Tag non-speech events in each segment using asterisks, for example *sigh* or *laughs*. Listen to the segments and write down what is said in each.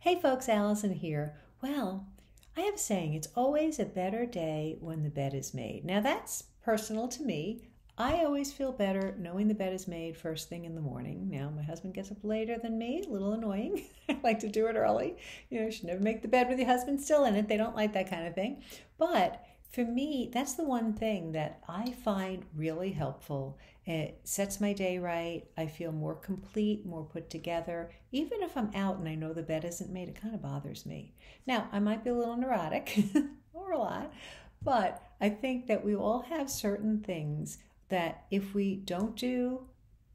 Hey folks, Allison here. Well, I am saying it's always a better day when the bed is made. Now that's personal to me. I always feel better knowing the bed is made first thing in the morning. Now, my husband gets up later than me, a little annoying. *laughs* I like to do it early. You know, you should never make the bed with your husband still in it. They don't like that kind of thing. But for me, that's the one thing that I find really helpful. It sets my day right. I feel more complete, more put together. Even if I'm out and I know the bed isn't made, it kind of bothers me. Now, I might be a little neurotic *laughs* or a lot, but I think that we all have certain things that if we don't do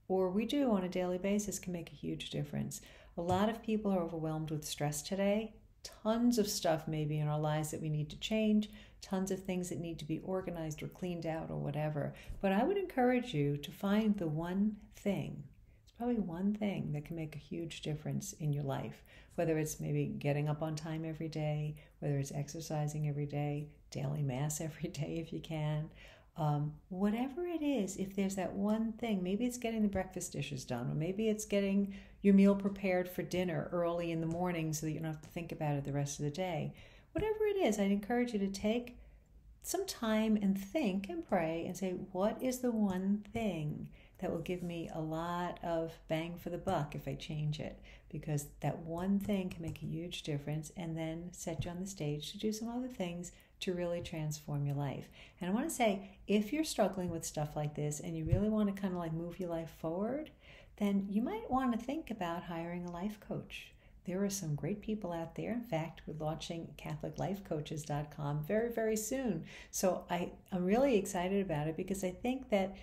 or we do on a daily basis can make a huge difference. A lot of people are overwhelmed with stress today tons of stuff maybe in our lives that we need to change, tons of things that need to be organized or cleaned out or whatever. But I would encourage you to find the one thing. It's probably one thing that can make a huge difference in your life, whether it's maybe getting up on time every day, whether it's exercising every day, daily mass *laughs* every day if you can, um, whatever it is, if there's that one thing, maybe it's getting the breakfast dishes done, or maybe it's getting your meal prepared for dinner early in the morning so that you don't have to think about it the rest of the day. Whatever it is, I'd encourage you to take some time and think and pray and say, What is the one thing that will give me a lot of bang for the buck if I change it, because that one thing can make a huge difference and then set you on the stage to do some other things to really transform your life. And I want to say if you're struggling with stuff like this and you really want to kind of like move your life forward, then you might want to think about hiring a life coach. There are some great people out there. In fact, we're launching CatholicLifeCoaches.com very, very soon. So I, I'm really excited about it because I think that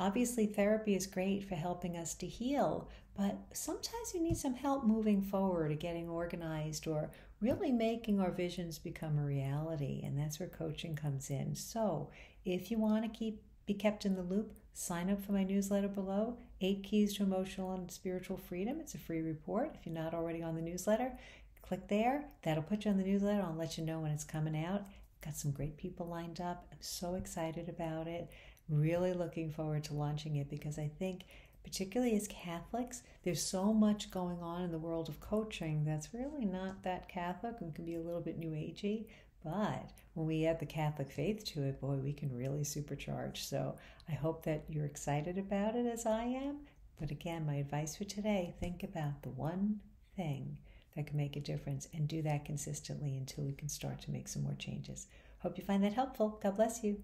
Obviously, therapy is great for helping us to heal, but sometimes you need some help moving forward or getting organized or really making our visions become a reality. And that's where coaching comes in. So if you want to keep be kept in the loop, sign up for my newsletter below Eight Keys to Emotional and Spiritual Freedom. It's a free report. If you're not already on the newsletter, click there. That'll put you on the newsletter. I'll let you know when it's coming out. Got some great people lined up. I'm so excited about it. Really looking forward to launching it because I think, particularly as Catholics, there's so much going on in the world of coaching that's really not that Catholic and can be a little bit new agey. But when we add the Catholic faith to it, boy, we can really supercharge. So I hope that you're excited about it as I am. But again, my advice for today think about the one thing that can make a difference and do that consistently until we can start to make some more changes. Hope you find that helpful. God bless you.